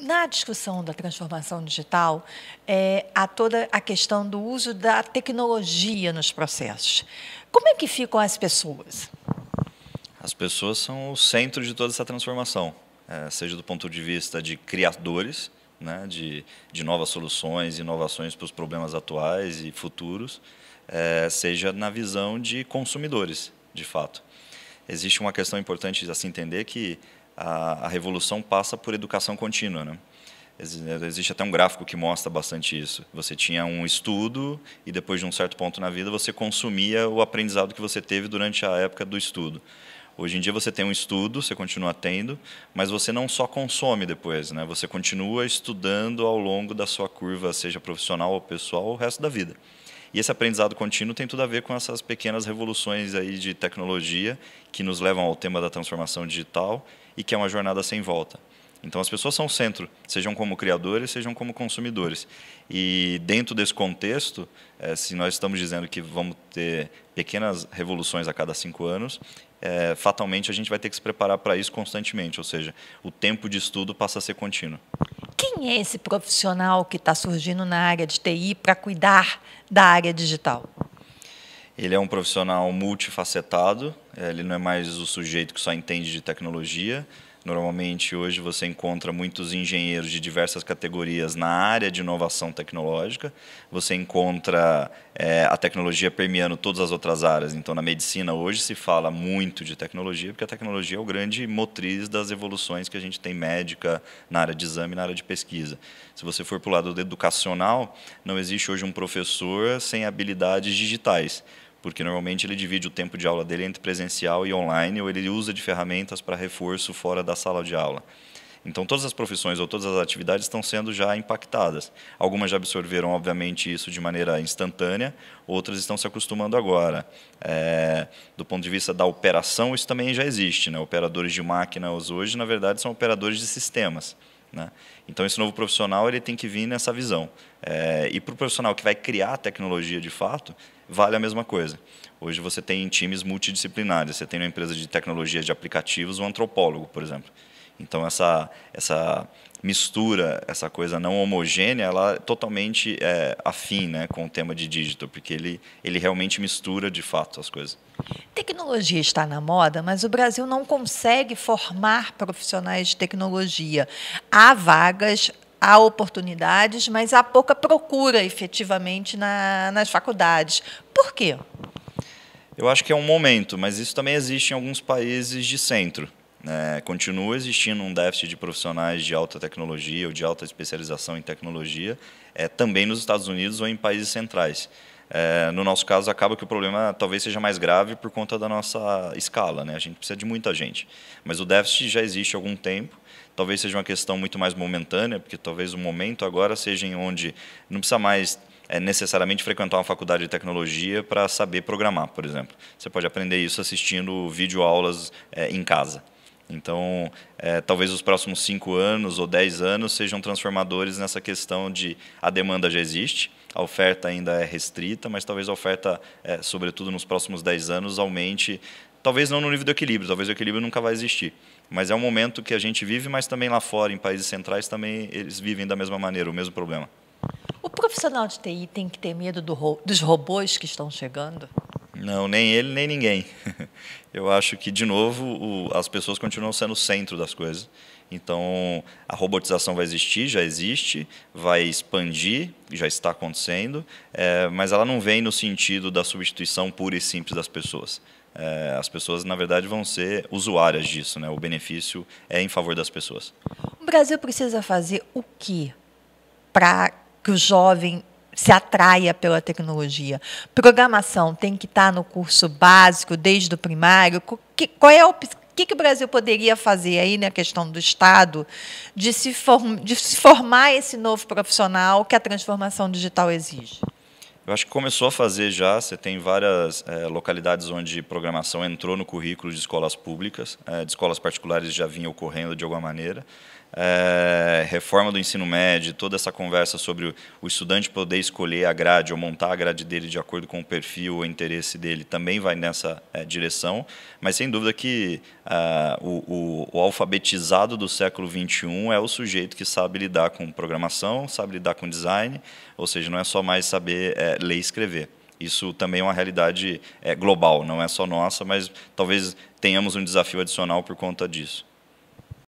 Na discussão da transformação digital, é, há toda a questão do uso da tecnologia nos processos. Como é que ficam as pessoas? As pessoas são o centro de toda essa transformação, é, seja do ponto de vista de criadores, né, de, de novas soluções, inovações para os problemas atuais e futuros, é, seja na visão de consumidores, de fato. Existe uma questão importante a se entender que a, a revolução passa por educação contínua, né? Existe até um gráfico que mostra bastante isso. Você tinha um estudo e depois de um certo ponto na vida você consumia o aprendizado que você teve durante a época do estudo. Hoje em dia você tem um estudo, você continua tendo, mas você não só consome depois, né? Você continua estudando ao longo da sua curva, seja profissional ou pessoal, o resto da vida. E esse aprendizado contínuo tem tudo a ver com essas pequenas revoluções aí de tecnologia que nos levam ao tema da transformação digital e que é uma jornada sem volta. Então as pessoas são o centro, sejam como criadores, sejam como consumidores. E dentro desse contexto, é, se nós estamos dizendo que vamos ter pequenas revoluções a cada cinco anos, é, fatalmente a gente vai ter que se preparar para isso constantemente, ou seja, o tempo de estudo passa a ser contínuo. Quem é esse profissional que está surgindo na área de TI para cuidar da área digital? Ele é um profissional multifacetado, eh, ele não é mais o sujeito que só entende de tecnologia. Normalmente, hoje, você encontra muitos engenheiros de diversas categorias na área de inovação tecnológica. Você encontra é, a tecnologia permeando todas as outras áreas. Então, na medicina, hoje, se fala muito de tecnologia, porque a tecnologia é o grande motriz das evoluções que a gente tem médica, na área de exame, na área de pesquisa. Se você for para o lado educacional, não existe hoje um professor sem habilidades digitais porque normalmente ele divide o tempo de aula dele entre presencial e online, ou ele usa de ferramentas para reforço fora da sala de aula. Então, todas as profissões ou todas as atividades estão sendo já impactadas. Algumas já absorveram, obviamente, isso de maneira instantânea, outras estão se acostumando agora. É, do ponto de vista da operação, isso também já existe. Né? Operadores de máquinas hoje, na verdade, são operadores de sistemas. Né? Então, esse novo profissional ele tem que vir nessa visão. É, e para o profissional que vai criar a tecnologia de fato, vale a mesma coisa. Hoje você tem times multidisciplinares. Você tem uma empresa de tecnologia de aplicativos, um antropólogo, por exemplo. Então, essa, essa mistura essa coisa não homogênea, ela é totalmente é, afim né, com o tema de dígito, porque ele, ele realmente mistura de fato as coisas. Tecnologia está na moda, mas o Brasil não consegue formar profissionais de tecnologia. Há vagas, há oportunidades, mas há pouca procura efetivamente na, nas faculdades. Por quê? Eu acho que é um momento, mas isso também existe em alguns países de centro. É, continua existindo um déficit de profissionais de alta tecnologia ou de alta especialização em tecnologia, é, também nos Estados Unidos ou em países centrais. É, no nosso caso, acaba que o problema talvez seja mais grave por conta da nossa escala, né? a gente precisa de muita gente. Mas o déficit já existe há algum tempo, talvez seja uma questão muito mais momentânea, porque talvez o momento agora seja em onde não precisa mais é necessariamente frequentar uma faculdade de tecnologia para saber programar, por exemplo. Você pode aprender isso assistindo vídeo aulas é, em casa. Então, é, talvez os próximos cinco anos ou dez anos sejam transformadores nessa questão de a demanda já existe, a oferta ainda é restrita, mas talvez a oferta, é, sobretudo nos próximos dez anos, aumente. Talvez não no nível do equilíbrio, talvez o equilíbrio nunca vai existir. Mas é um momento que a gente vive, mas também lá fora, em países centrais, também eles vivem da mesma maneira, o mesmo problema. O profissional de TI tem que ter medo do ro dos robôs que estão chegando? Não, nem ele, nem ninguém. eu acho que, de novo, o, as pessoas continuam sendo o centro das coisas. Então, a robotização vai existir, já existe, vai expandir, já está acontecendo, é, mas ela não vem no sentido da substituição pura e simples das pessoas. É, as pessoas, na verdade, vão ser usuárias disso, né? o benefício é em favor das pessoas. O Brasil precisa fazer o que para que o jovem se atraia pela tecnologia. Programação tem que estar tá no curso básico, desde o primário. Que, qual é o que, que o Brasil poderia fazer aí na né, questão do Estado de se, form, de se formar esse novo profissional que a transformação digital exige? Eu acho que começou a fazer já. Você tem várias é, localidades onde programação entrou no currículo de escolas públicas, é, de escolas particulares já vinha ocorrendo de alguma maneira é, reforma do ensino médio, toda essa conversa sobre o estudante poder escolher a grade ou montar a grade dele de acordo com o perfil ou interesse dele também vai nessa é, direção, mas sem dúvida que é, o, o, o, alfabetizado do século XXI é o sujeito que sabe lidar com programação, sabe lidar com design, ou seja, não é só mais saber é, ler e escrever. Isso também é uma realidade é, global, não é só nossa, mas talvez tenhamos um desafio adicional por conta disso.